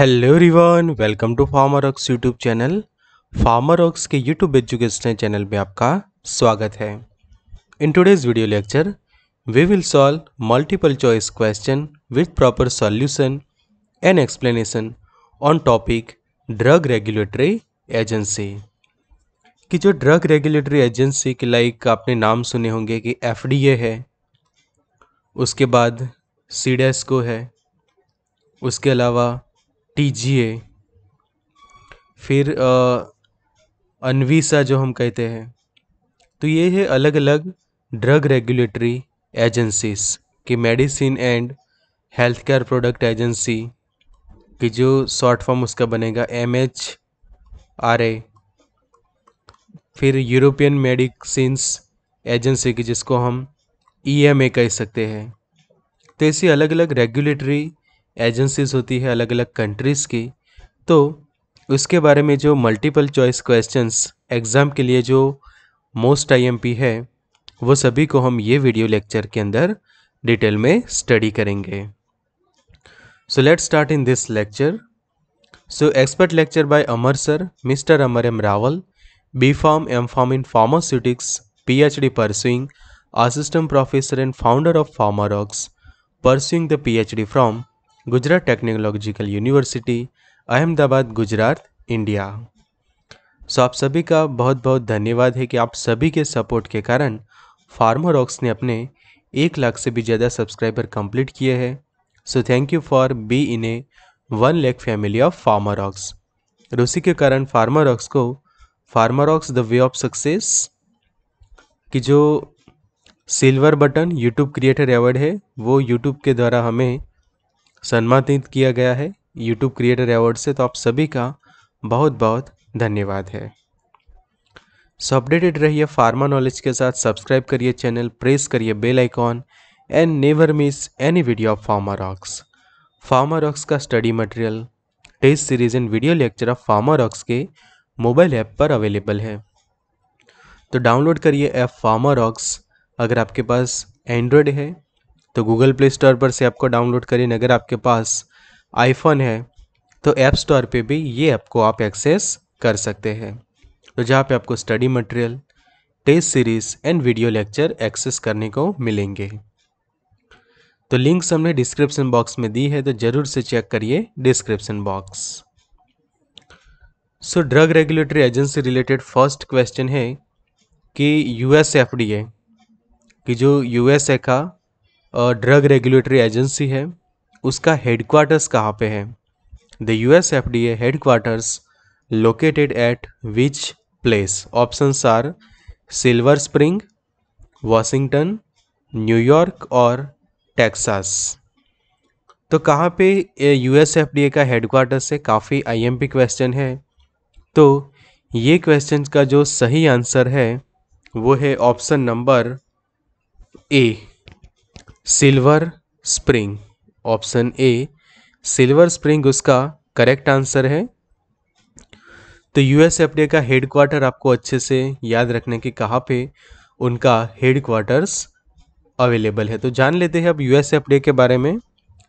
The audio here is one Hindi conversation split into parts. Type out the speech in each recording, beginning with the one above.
हेलो रिवन welcome to Pharma Rocks YouTube channel Pharma Rocks के यूट्यूब एजुकेशनल चैनल में आपका स्वागत है in today's video lecture we will solve multiple choice question with proper solution and explanation on topic drug regulatory agency कि जो ड्रग रेगुलेटरी एजेंसी के लाइक आपने नाम सुने होंगे कि एफ है उसके बाद सी को है उसके अलावा टीजीए फिर अनवीसा जो हम कहते हैं तो ये है अलग अलग ड्रग रेगुलेटरी एजेंसीज कि medicine and health care product agency कि जो शॉर्ट फॉर्म उसका बनेगा एम एच आर ए फिर यूरोपियन मेडिसिन एजेंसी की जिसको हम ई एम ए कह सकते हैं तो ऐसी अलग अलग रेगुलेटरी एजेंसीज होती है अलग अलग कंट्रीज़ की तो उसके बारे में जो मल्टीपल चॉइस क्वेश्चंस एग्ज़ाम के लिए जो मोस्ट आईएमपी है वो सभी को हम ये वीडियो लेक्चर के अंदर डिटेल में स्टडी करेंगे so let start in this lecture so expert lecture by Amar sir mister Amar M Rawal B pharm M pharm in pharmaceutics P H D assistant professor and founder of Pharma Rocks pursuing the P H D from Gujarat technological university Ahmedabad Gujarat India so आप सभी का बहुत बहुत धन्यवाद है कि आप सभी के सपोर्ट के कारण फार्मर ऑक्स ने अपने एक लाख से भी ज़्यादा सब्सक्राइबर कंप्लीट किए हैं so thank you for being a one lakh family of Pharma Rocks और उसी के कारण फार्मर ऑक्स को Pharma Rocks the way of success की जो silver button YouTube creator award है वो यूट्यूब के द्वारा हमें सम्मानित किया गया है यूट्यूब क्रिएटर अवार्ड से तो आप सभी का बहुत बहुत धन्यवाद है सो अपडेटेड रहिए फार्मा नॉलेज के साथ सब्सक्राइब करिए चैनल प्रेस करिए bell icon and never miss any video of Pharma Rocks Pharma Rocks का study material test series and video lecture of Pharma Rocks के मोबाइल ऐप पर अवेलेबल है तो डाउनलोड करिए ऐप फार्मा रॉक्स अगर आपके पास एंड्रॉयड है तो गूगल प्ले स्टोर पर से आपको डाउनलोड करें अगर आपके पास आईफोन है तो ऐप स्टोर पे भी ये ऐप को आप एक्सेस कर सकते हैं तो जहाँ पे आपको study material test series and video lecture access करने को मिलेंगे तो लिंक्स हमने डिस्क्रिप्शन बॉक्स में दी है तो ज़रूर से चेक करिए description box so drug regulatory agency related first question है कि यूएस एफडीए कि जो यूएसए का ड्रग रेगुलेटरी एजेंसी है उसका हेडक्वार्टर्स कहाँ पे है the U S F D A headquarters located at which place options are Silver Spring Washington न्यूयॉर्क और टेक्सास तो कहाँ पे U S F D A का हेडक्वार्टर्स है काफ़ी आई एम पी क्वेश्चन है तो ये क्वेश्चन का जो सही आंसर है वो है option number A Silver Spring option A Silver Spring उसका करेक्ट आंसर है तो यूएस एफडीए का हेडक्वार्टर आपको अच्छे से याद रखने के कहाँ पे उनका हेडक्वार्टर्स अवेलेबल है तो जान लेते हैं अब यूएस एफडीए के बारे में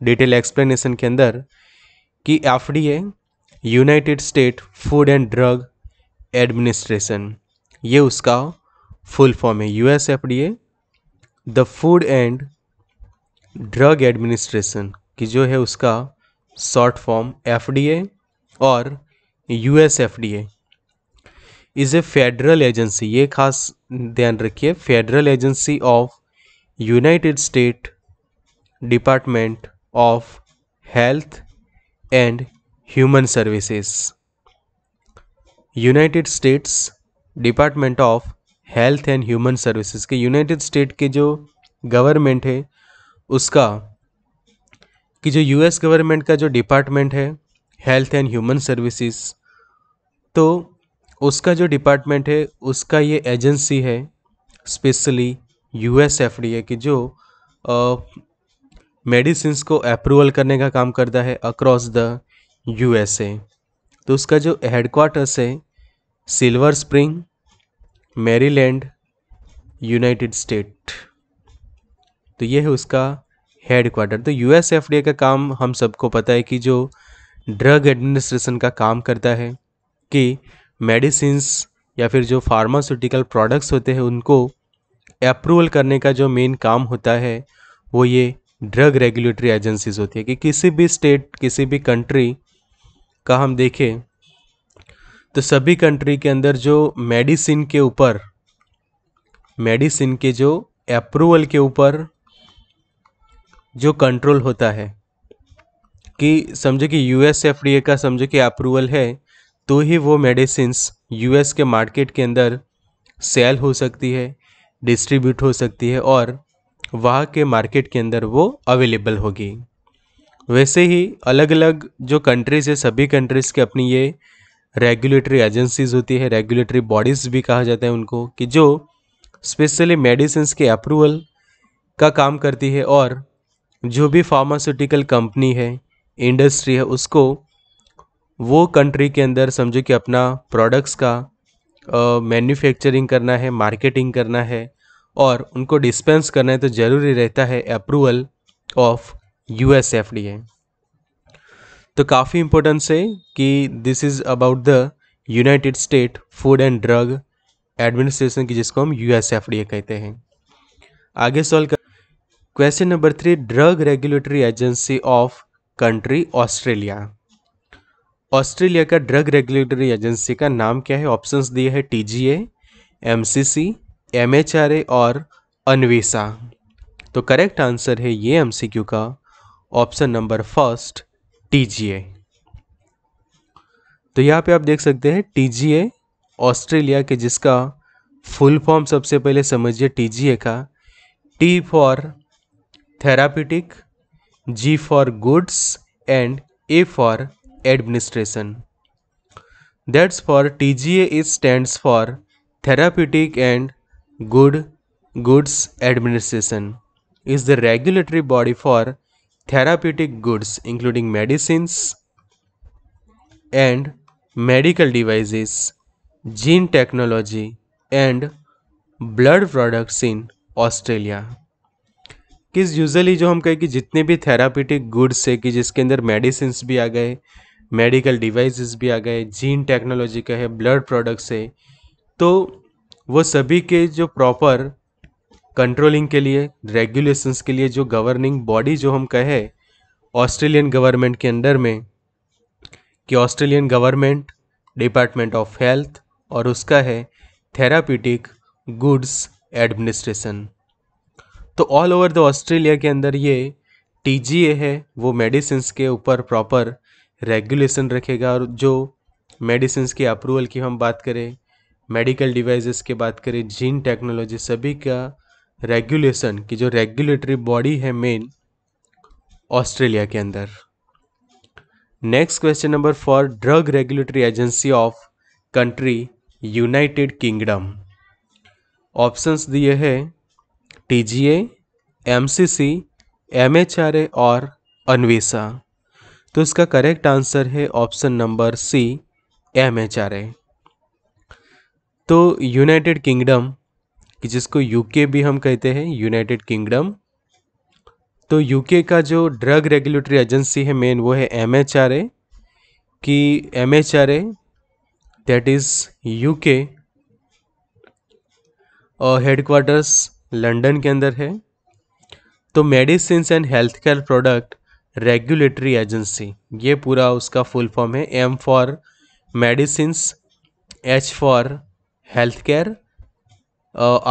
डिटेल एक्सप्लेनेशन के अंदर कि F United State food and drug Administration ये उसका फुल फॉर्म है US FDA the Food and drug administration की जो है उसका शॉर्ट फॉर्म एफ और F A is a federal agency ये खास ध्यान रखिए federal agency of United State Department of health and Human Services United States Department of health and Human Services के यूनाइटेड स्टेट के जो गवर्नमेंट है उसका कि जो यूएस गवर्नमेंट का जो डिपार्टमेंट है हेल्थ एंड ह्यूमन सर्विसेज तो उसका जो डिपार्टमेंट है उसका ये एजेंसी है specially U S F D A की जो मेडिसिन को अप्रूवल करने का काम करता है across the U S A तो उसका जो हेडक्वार्टर्स है Silver Spring Maryland United State तो ये है उसका हेड क्वार्टर तो यूएस एफडीए का काम हम सबको पता है कि जो ड्रग एडमिनिस्ट्रेशन का काम करता है कि मेडिसिंस या फिर जो फार्मास्यूटिकल प्रोडक्ट्स होते हैं उनको अप्रूवल करने का जो मेन काम होता है वो ये ड्रग रेगुलेटरी एजेंसीज होती है कि किसी भी स्टेट किसी भी कंट्री का हम देखें तो सभी कंट्री के अंदर जो मेडिसिन के ऊपर मेडिसिन के जो अप्रूवल के ऊपर जो कंट्रोल होता है कि समझो कि U S F D A का समझो कि अप्रूवल है तो ही वो यू एस के मार्केट के अंदर सेल हो सकती है डिस्ट्रीब्यूट हो सकती है और वहाँ के मार्केट के अंदर वो अवेलेबल होगी वैसे ही अलग अलग जो कंट्रीज़ है सभी कंट्रीज़ के अपनी ये रेगुलेटरी एजेंसीज होती है रेगुलेटरी बॉडीज़ भी कहा जाता है उनको कि जो स्पेशली मेडिसिन के अप्रूवल का काम करती है और जो भी फार्मास्यूटिकल कंपनी है इंडस्ट्री है उसको वो कंट्री के अंदर समझो कि अपना प्रोडक्ट्स का मैन्युफैक्चरिंग uh, करना है मार्केटिंग करना है और उनको डिस्पेंस करना है तो ज़रूरी रहता है approval of U S F D A तो काफ़ी इम्पोर्टेंस है कि this is about the United State food and drug administration की जिसको हम U S F D A कहते हैं आगे सॉल्व कर question number three drug regulatory agency of country Australia Australia का ड्रग रेगुलेटरी एजेंसी का नाम क्या है ऑप्शंस दिए हैं टीजीए एमसीसी एमएचआरए और अनवेसा तो करेक्ट आंसर है ये एमसीक्यू का ऑप्शन नंबर फर्स्ट टीजीए तो यहाँ पे आप देख सकते हैं टीजीए ऑस्ट्रेलिया के जिसका फुल फॉर्म सबसे पहले समझिए टीजीए का T for therapeutic, G for goods, and A for administration. That's for TGA it stands for therapeutic and good goods administration is the regulatory body for therapeutic goods including medicines and medical devices, gene technology and blood products in Australia. कि यूज़ली जो हम कहें कि जितने भी थेरापिटिक गुड्स है कि जिसके अंदर मेडिसिन भी आ गए मेडिकल डिवाइसेस भी आ गए जीन टेक्नोलॉजी का है ब्लड प्रोडक्ट्स है तो वो सभी के जो प्रॉपर कंट्रोलिंग के लिए रेगुलेशंस के लिए जो गवर्निंग बॉडी जो हम कहे ऑस्ट्रेलियन गवर्नमेंट के अंडर में कि Australian government department of health और उसका है थेरापिटिक गुड्स एडमिनिस्ट्रेशन तो ऑल ओवर द ऑस्ट्रेलिया के अंदर ये टी है वो मेडिसिन के ऊपर प्रॉपर रेगुलेशन रखेगा और जो मेडिसिन के अप्रूवल की हम बात करें मेडिकल डिवाइसेस की बात करें जीन टेक्नोलॉजी सभी का रेगुलेशन की जो रेगुलेटरी बॉडी है मेन ऑस्ट्रेलिया के अंदर next question number four drug regulatory agency of country United Kingdom options दिए हैं TGA MCC MHRA M C C M H R A और अनवेसा तो इसका करेक्ट आंसर है option number C M H R तो यूनाइटेड किंगडम कि जिसको यूके भी हम कहते हैं यूनाइटेड किंगडम तो यूके का जो ड्रग रेगुलेटरी एजेंसी है मेन वो है एमएचआरए कि M H R that is UK और हेडक्वार्टर्स लंदन के अंदर है तो medicine and health care product regulatory agency ये पूरा उसका फुल फॉर्म है M for medicine H for health care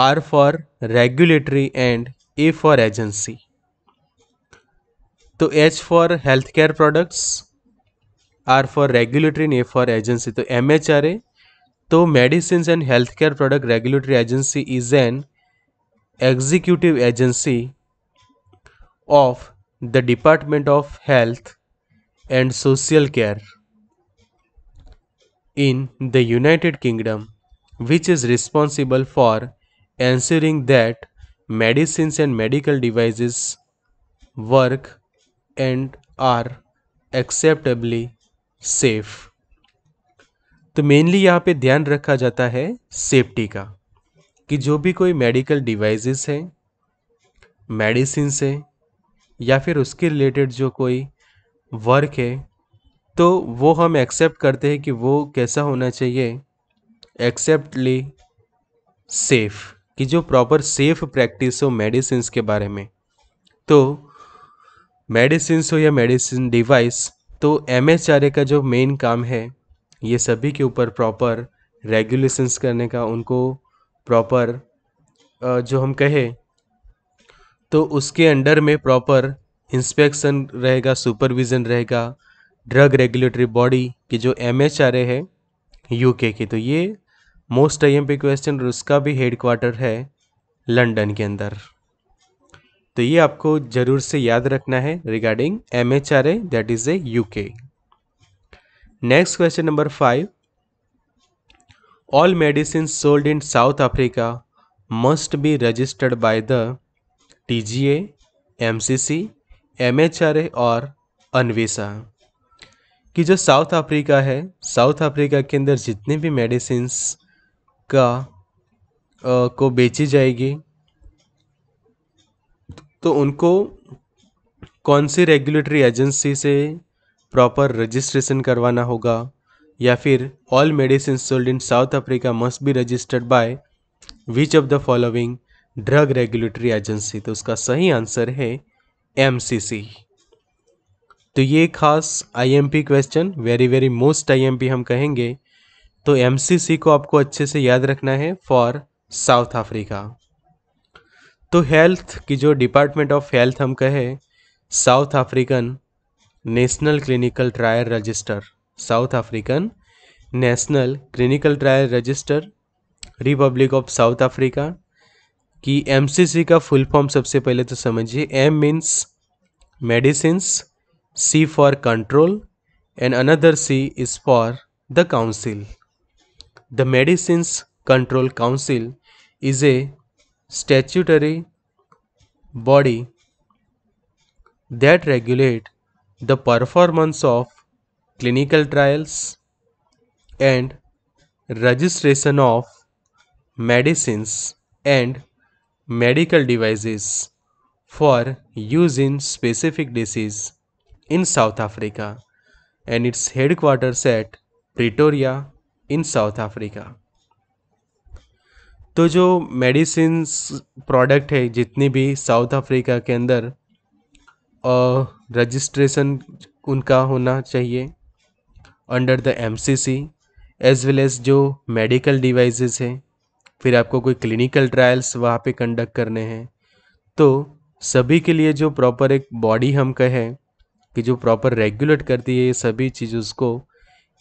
R for regulatory and A for agency तो H for health care products R for regulatory and A for agency तो एम एच आर ए तो medicine and health care product regulatory agency is an executive agency of the department of health and social care in the United Kingdom which is responsible for ensuring that medicine and medical devices work and are acceptably safe तो मेनली यहाँ पे ध्यान रखा जाता है सेफ्टी का कि जो भी कोई मेडिकल डिवाइसेस है मेडिसिन से या फिर उसके रिलेटेड जो कोई वर्क है तो वो हम एक्सेप्ट करते हैं कि वो कैसा होना चाहिए एक्सेप्टली सेफ़ कि जो प्रॉपर सेफ़ प्रैक्टिस हो मेडिसिन के बारे में तो मेडिसिन हो या मेडिसिन डिवाइस तो एम का जो मेन काम है ये सभी के ऊपर प्रॉपर रेगुलेशंस करने का उनको प्रॉपर जो हम कहें तो उसके अंडर में प्रॉपर इंस्पेक्शन रहेगा सुपरविज़न रहेगा ड्रग रेगुलेटरी बॉडी के जो एम एच आर ए है यूके के तो ये most I M P question और उसका भी हेड क्वार्टर है लंदन के अंदर तो ये आपको ज़रूर से याद रखना है regarding M H R A that is a UK next question number five all medicines sold in South Africa must be registered by the TGA, MCC, MHRA और अनविसा कि जो साउथ अफ्रीका है साउथ अफ्रीका के अंदर जितने भी मेडिसिन का आ, को बेची जाएगी तो उनको कौन सी रेगुलेटरी एजेंसी से प्रॉपर रजिस्ट्रेशन करवाना होगा या फिर all medicine sold in South Africa must be registered by which of the following drug regulatory agency तो उसका सही आंसर है एम तो ये खास IMP question very very most IMP हम कहेंगे तो एम को आपको अच्छे से याद रखना है फॉर साउथ अफ्रीका तो हेल्थ की जो डिपार्टमेंट ऑफ हेल्थ हम कहे South African national clinical trial register South African national clinical trial register republic of South Africa कि एम का फुल फॉर्म सबसे पहले तो समझिए M means medicine C for control and another C is for the council the medicine control council is a statutory body that regulate the performance of clinical trials and registration of medicines and medical devices for use in specific disease in South Africa and its headquarters at pretoria in south africa तो जो मेडिसिंस प्रोडक्ट है जितनी भी साउथ अफ्रीका के अंदर रजिस्ट्रेशन उनका होना चाहिए under the M C C as well as जो मेडिकल डिवाइसेस हैं फिर आपको कोई क्लिनिकल ट्रायल्स वहाँ पे कंडक्ट करने हैं तो सभी के लिए जो प्रॉपर एक बॉडी हम कहें कि जो प्रॉपर रेगुलेट करती है ये सभी चीज़ उसको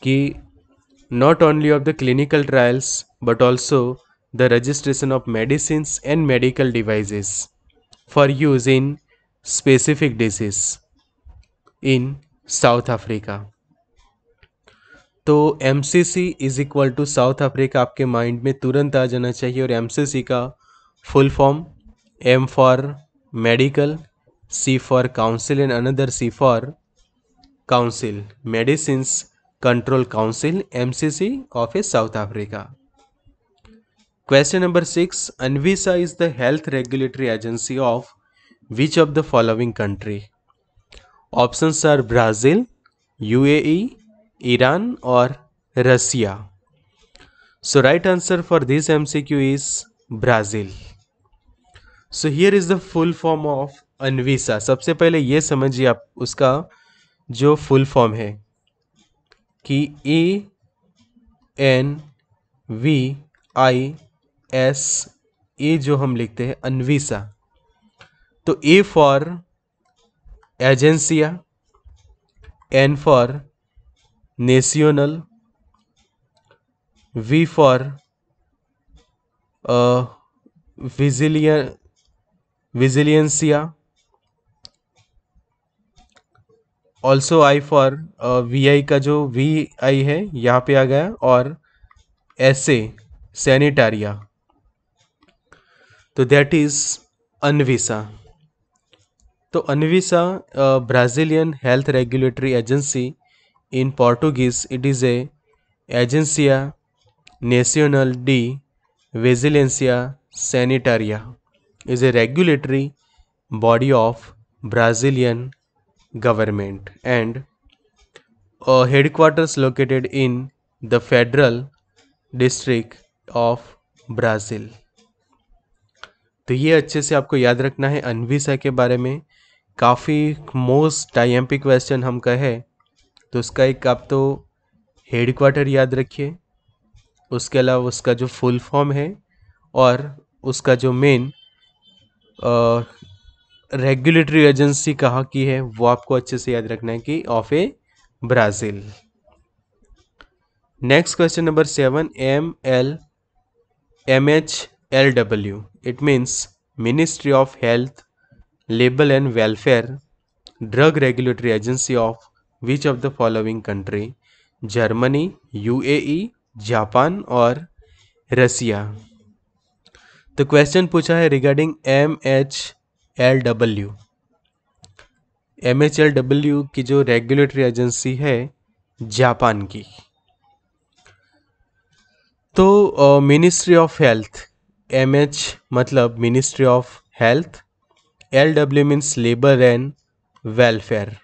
कि not only of the clinical trials but also the registration of medicine and medical devices for use in specific disease in South Africa तो M C C is equal to South Africa आपके माइंड में तुरंत आ जाना चाहिए और एम सी सी का full form M for medical C for council and another C for council medicine control council M C C of a South Africa question number six ANVISA is the health regulatory agency of which of the following country option are Brazil E Iran और Russia so right answer for this M C Q is Brazil so here is the full form of ANVISA सबसे पहले यह समझिए आप उसका जो फुल फॉर्म है कि A N V I S A जो हम लिखते हैं अनविसा तो A for Agencia N for national v for uh, Vigilancia also I for V I का जो वी आई है यहाँ पे आ गया और एस ए सैनिटारिया तो दैट इज अनविसा तो ANVISA Brazilian health regulatory agency In Portuguese, it is a Agência Nacional de Vigilância Sanitária, is a regulatory body of Brazilian government and a headquarters located in the federal district of Brazil. तो ये अच्छे से आपको याद रखना है अनविसा के बारे में काफ़ी most I M P question हम कहे तो उसका एक आप तो हेड क्वार्टर याद रखिए उसके अलावा उसका जो फुल फॉर्म है और उसका जो मेन रेगुलेटरी एजेंसी कहाँ की है वो आपको अच्छे से याद रखना है कि of a Brazil next question number seven M L M H L W it means ministry of health labour and welfare drug regulatory agency of which of the following country Germany A Japan और रसिया तो क्वेश्चन पूछा है regarding M H L W M H L W की जो रेगुलेटरी एजेंसी है जापान की तो ministry of health M H मतलब ministry of health L W means labour and welfare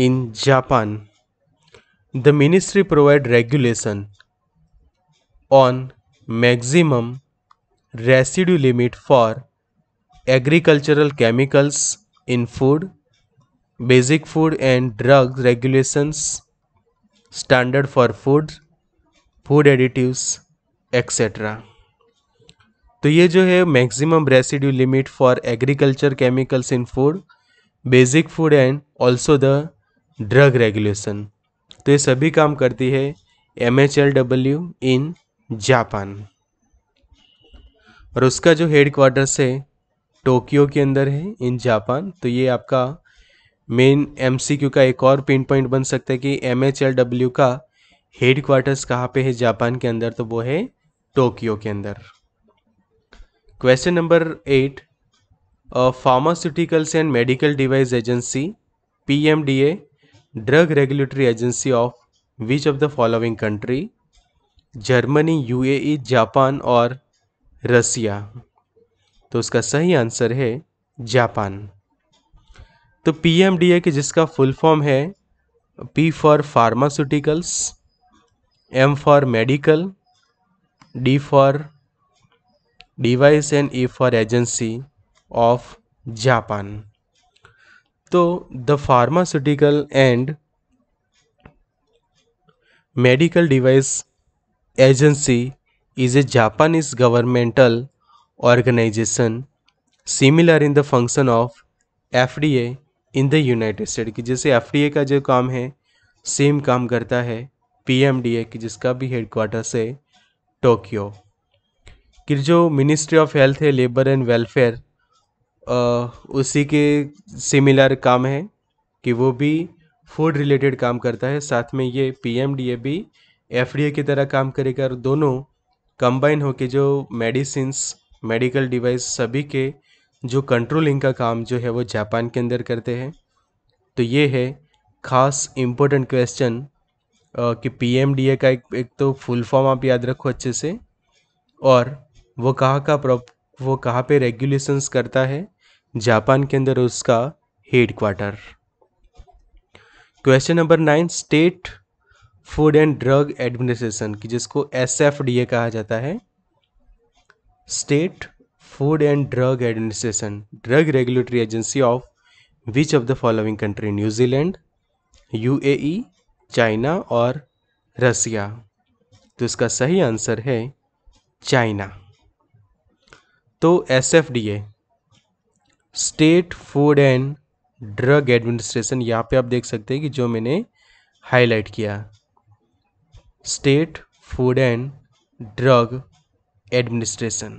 in Japan, the ministry provide regulation on maximum residue limit for agricultural chemicals in food, basic food and drug regulations, standard for food, food additives, etc. तो ये जो है maximum residue limit for agriculture chemicals in food basic food and also the drug regulation तो ये सभी काम करती है M H L W in Japan और उसका जो हेड है टोक्यो के अंदर है इन जापान तो ये आपका मेन एम का एक और पिन पॉइंट बन सकता है कि एम एच एल डब्ल्यू का हेड क्वार्टर्स कहाँ पे है जापान के अंदर तो वो है टोक्यो के अंदर question number eight pharmaceuticals and medical device agency P M D A drug regulatory agency of which of the following country Germany UAE Japan और रसिया तो उसका सही आंसर है जापान तो पीएमडीए के जिसका फुल फॉर्म है P for pharmaceuticals M for medical D for device and E for agency of Japan तो the pharmaceutical and medical device agency is a Japanese governmental organisation similar in the function of F D A in the United State की जैसे एफ डी ए का जो काम है सेम काम करता है पी एम डी ए की जिसका भी हेडक्वाटर्स है टोक्यो कि जो मिनिस्ट्री ऑफ हेल्थ है लेबर एंड वेलफेयर उसी के सिमिलर काम है कि वो भी फूड रिलेटेड काम करता है साथ में ये पी एम डी ए भी एफ डी ए की तरह काम करेगा और दोनों कंबाइन होकर जो मेडिसिन मेडिकल डिवाइस सभी के जो कंट्रोलिंग का काम जो है वो जापान के अंदर करते हैं तो ये है खास इम्पोर्टेंट क्वेश्चन कि पीएमडीए का एक एक तो फुल फॉर्म आप याद रखो अच्छे से और वो कहाँ का प्रॉप वो कहाँ पे रेगुलेशंस करता है जापान के अंदर उसका headquarter question number nine state food and drug administration की जिसको एस कहा जाता है state food and drug administration drug regulatory agency of which of the following country New Zealand UAE China और रसिया तो इसका सही आंसर है चाइना तो S F D A state food and drug administration यहाँ पे आप देख सकते हैं कि जो मैंने हाईलाइट किया state food and drug administration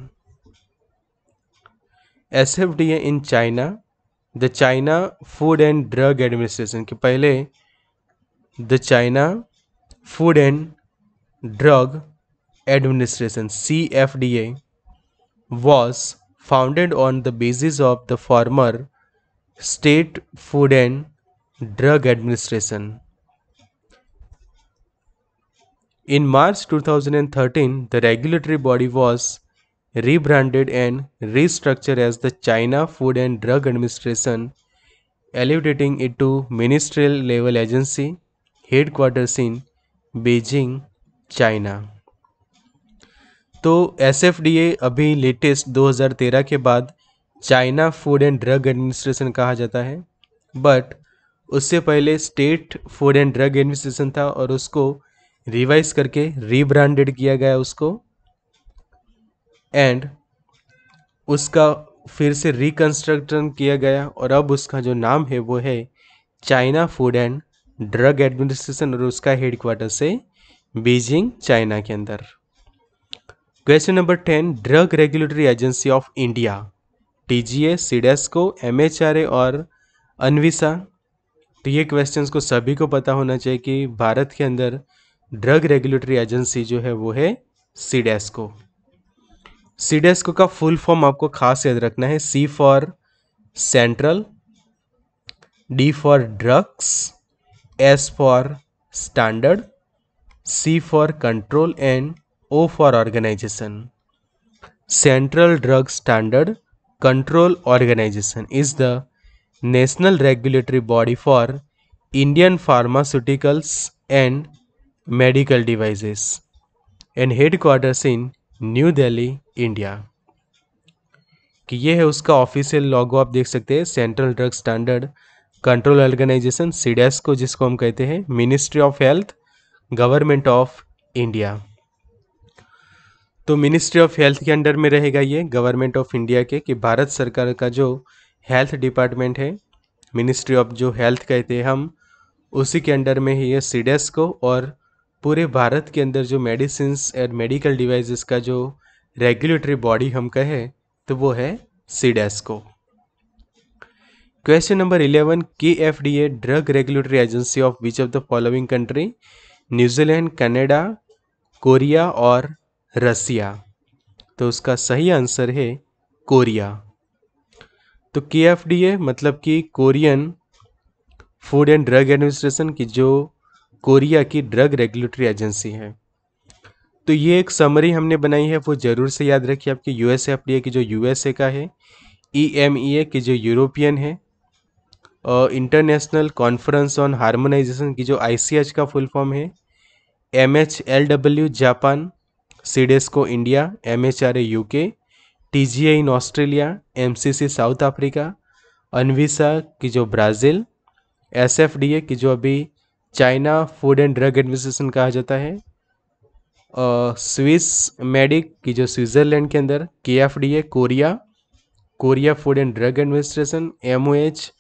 S F D A in China the China food and drug administration के पहले the China food and drug administration C F D A was founded on the basis of the former State Food and Drug Administration. In March 2013, the regulatory body was rebranded and restructured as the China Food and Drug Administration, elevating it to ministerial level agency headquarters in Beijing, China. तो एस अभी लेटेस्ट 2013 के बाद China food and drug administration कहा जाता है बट उससे पहले state food and drug administration था और उसको रिवाइज करके रीब्रांडेड किया गया उसको एंड उसका फिर से रिकन्स्ट्रक्शन किया गया और अब उसका जो नाम है वो है China food and drug administration और उसका हेडक्वार्टर से बीजिंग चाइना के अंदर question number ten drug regulatory agency of India T G A CDSCO M H R A और अनविसा तो ये क्वेश्चंस को सभी को पता होना चाहिए कि भारत के अंदर ड्रग रेगुलेटरी एजेंसी जो है वो है सीडेस्को सीडेस्को का फुल फॉर्म आपको खास याद रखना है C for central D for drugs S for standard C for control and O for organisation central drug standard control organisation is the national regulatory body for Indian pharmaceuticals and medical devices and headquarters in New Delhi India कि ये है उसका ऑफिशियल लॉगो आप देख सकते हैं central drug standard control organisation CDSCO जिसको हम कहते हैं ministry of health government of India तो मिनिस्ट्री ऑफ हेल्थ के अंडर में रहेगा ये गवर्नमेंट ऑफ इंडिया के कि भारत सरकार का जो हेल्थ डिपार्टमेंट है मिनिस्ट्री ऑफ जो हेल्थ कहते हैं हम उसी के अंडर में ही ये सीडेस को और पूरे भारत के अंदर जो मेडिसिन एंड मेडिकल डिवाइसेस का जो रेगुलेटरी बॉडी हम कहें तो वो है CDSCO question number eleven K F D A drug regulatory agency of which of the following country New Zealand Canada Korea और रसिया तो उसका सही आंसर है कोरिया तो के एफ डी ए मतलब कि Korean food and drug administration की जो कोरिया की ड्रग रेगुलेटरी एजेंसी है तो ये एक समरी हमने बनाई है वो ज़रूर से याद रखिए आपके यू एस की जो यू का है ई एम ई ए की जो यूरोपियन है और इंटरनेशनल कॉन्फ्रेंस ऑन हार्मोनाइजेशन की जो आई का फुल फॉर्म है M H L W Japan CDSCO India M H R A U K T G A in Australia M C C South Africa ANVISA की जो Brazil S F D A की जो अभी China food and drug administration कहा जाता है स्विस मेडिक की जो स्विट्ज़रलैंड के अंदर के F D A Korea Korea food and drug administration M O H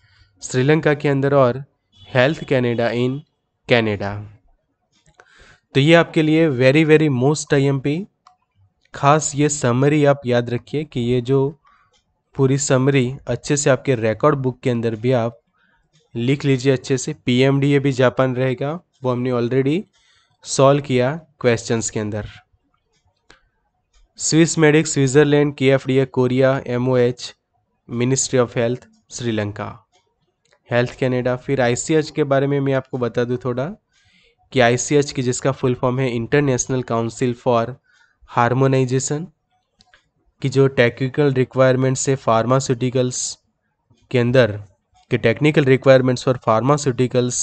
Sri Lanka के अंदर और हेल्थ कैनेडा इन कैनेडा तो ये आपके लिए वेरी वेरी मोस्ट आई खास ये समरी आप याद रखिए कि ये जो पूरी समरी अच्छे से आपके रिकॉर्ड बुक के अंदर भी आप लिख लीजिए अच्छे से पी एम डी भी जापान रहेगा वो हमने ऑलरेडी सॉल्व किया क्वेश्चंस के अंदर स्विस मेडिक स्विट्ज़रलैंड के F D A Korea M O H ministry of health Sri Lanka health Canada फिर आईसीएच के बारे में मैं आपको बता दूं थोड़ा कि आई की जिसका फुल फॉर्म है इंटरनेशनल काउंसिल फॉर हार्मोनाइजेशन की जो टेक्निकल रिक्वायरमेंट्स है फार्मास्यूटिकल्स के अंदर के technical requirements for pharmaceuticals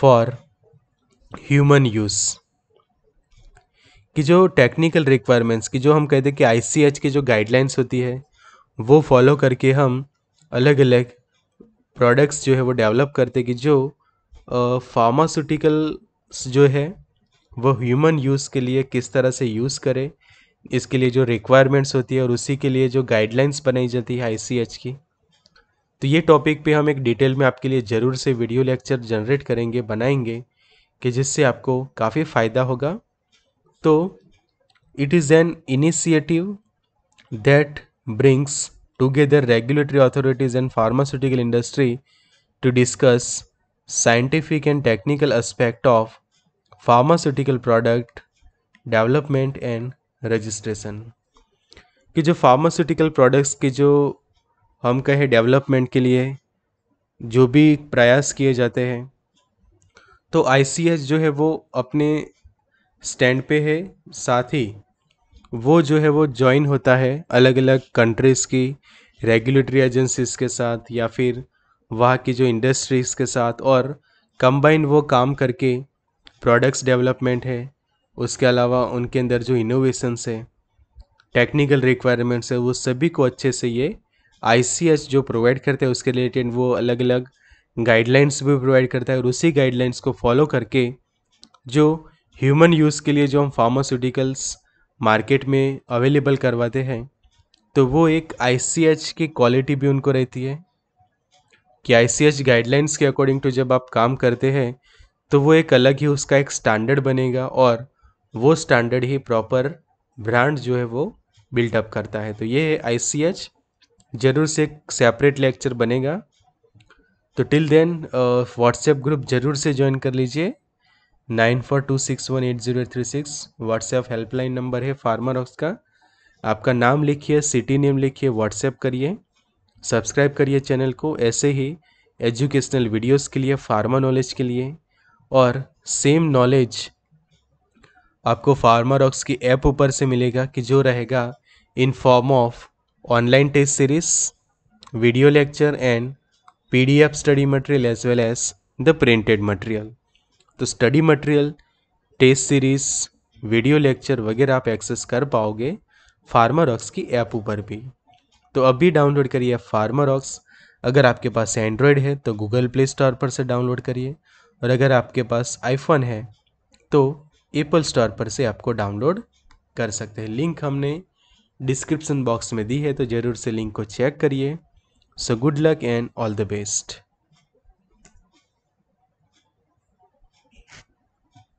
for human use कि जो टेक्निकल रिक्वायरमेंट्स की जो हम कहते हैं कि आई की जो गाइडलाइंस होती है वो फॉलो करके हम अलग अलग प्रोडक्ट्स जो है वो डेवलप करते कि जो फार्मास्यूटिकल्स जो है वो ह्यूमन यूज़ के लिए किस तरह से यूज़ करें इसके लिए जो रिक्वायरमेंट्स होती है और उसी के लिए जो गाइडलाइंस बनाई जाती है आई की तो ये टॉपिक पे हम एक डिटेल में आपके लिए ज़रूर से वीडियो लेक्चर जनरेट करेंगे बनाएंगे कि जिससे आपको काफ़ी फ़ायदा होगा तो it is an initiative that brings together regulatory authorities and pharmaceutical industry to discuss scientific and technical aspect of pharmaceutical product development and registration कि जो फार्मास्यूटिकल प्रोडक्ट्स की जो हम कहें डेवलपमेंट के लिए जो भी प्रयास किए जाते हैं तो आई जो है वो अपने स्टैंड पे है साथ ही वो जो है वो जॉइन होता है अलग अलग कंट्रीज़ की रेगुलेटरी एजेंसीज़ के साथ या फिर वहाँ की जो इंडस्ट्रीज़ के साथ और कंबाइन वो काम करके प्रोडक्ट्स डेवलपमेंट है उसके अलावा उनके अंदर जो इनोवेशंस है टेक्निकल रिक्वायरमेंट्स है वो सभी को अच्छे से ये आई जो प्रोवाइड करते हैं उसके रिलेटेड वो अलग अलग गाइडलाइंस भी प्रोवाइड करता है और उसी गाइडलाइंस को फॉलो करके जो ह्यूमन यूज़ के लिए जो हम फार्मास्यूटिकल्स मार्केट में अवेलेबल करवाते हैं तो वो एक आई की क्वालिटी भी उनको रहती है कि आई गाइडलाइंस के अकॉर्डिंग टू जब आप काम करते हैं तो वो एक अलग ही उसका एक स्टैंडर्ड बनेगा और वो स्टैंडर्ड ही प्रॉपर ब्रांड जो है वो बिल्डअप करता है तो ये आई सी एच जरूर से एक सेपरेट लेक्चर बनेगा तो टिल देन व्हाट्सएप ग्रुप जरूर से ज्वाइन कर लीजिए nine four two six one eight zero three six WhatsApp helpline number है फार्मर रॉक्स का आपका नाम लिखिए सिटी नेम लिखिए व्हाट्सएप करिए सब्सक्राइब करिए चैनल को ऐसे ही एजुकेशनल वीडियोस के लिए फार्मा नॉलेज के लिए और सेम नॉलेज आपको फार्मा रॉक्स की ऐप ऊपर से मिलेगा कि जो रहेगा in form of online test series video lecture and PDF study material as well as the printed material तो study material test series video lecture वगैरह आप एक्सेस कर पाओगे फार्मा रॉक्स की ऐप ऊपर भी तो अभी डाउनलोड करिए फार्मर ऑक्स अगर आपके पास एंड्रॉयड है तो गूगल प्ले स्टोर पर से डाउनलोड करिए और अगर आपके पास आईफोन है तो एप्पल स्टोर पर से आपको डाउनलोड कर सकते हैं लिंक हमने डिस्क्रिप्सन बॉक्स में दी है तो ज़रूर से लिंक को चेक करिए so good luck and all the best